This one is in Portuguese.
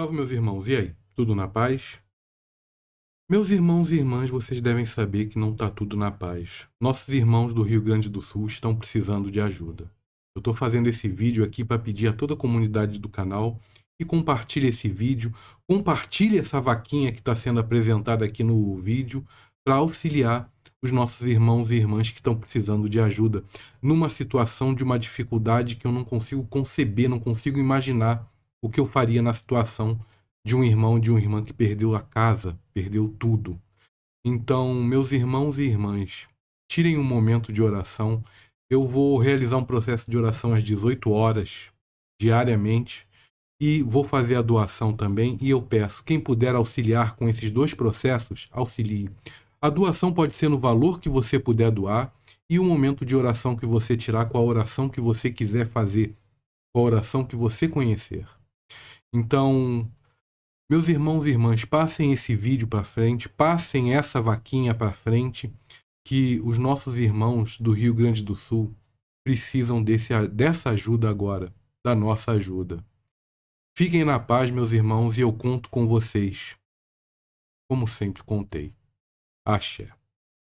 Salve, meus irmãos, e aí? Tudo na paz? Meus irmãos e irmãs, vocês devem saber que não está tudo na paz. Nossos irmãos do Rio Grande do Sul estão precisando de ajuda. Eu estou fazendo esse vídeo aqui para pedir a toda a comunidade do canal que compartilhe esse vídeo, compartilhe essa vaquinha que está sendo apresentada aqui no vídeo para auxiliar os nossos irmãos e irmãs que estão precisando de ajuda numa situação de uma dificuldade que eu não consigo conceber, não consigo imaginar o que eu faria na situação de um irmão, de uma irmã que perdeu a casa, perdeu tudo. Então, meus irmãos e irmãs, tirem um momento de oração. Eu vou realizar um processo de oração às 18 horas, diariamente, e vou fazer a doação também. E eu peço, quem puder auxiliar com esses dois processos, auxilie. A doação pode ser no valor que você puder doar e o momento de oração que você tirar com a oração que você quiser fazer, com a oração que você conhecer. Então, meus irmãos e irmãs, passem esse vídeo para frente, passem essa vaquinha para frente, que os nossos irmãos do Rio Grande do Sul precisam desse, dessa ajuda agora, da nossa ajuda. Fiquem na paz, meus irmãos, e eu conto com vocês, como sempre contei. Axé.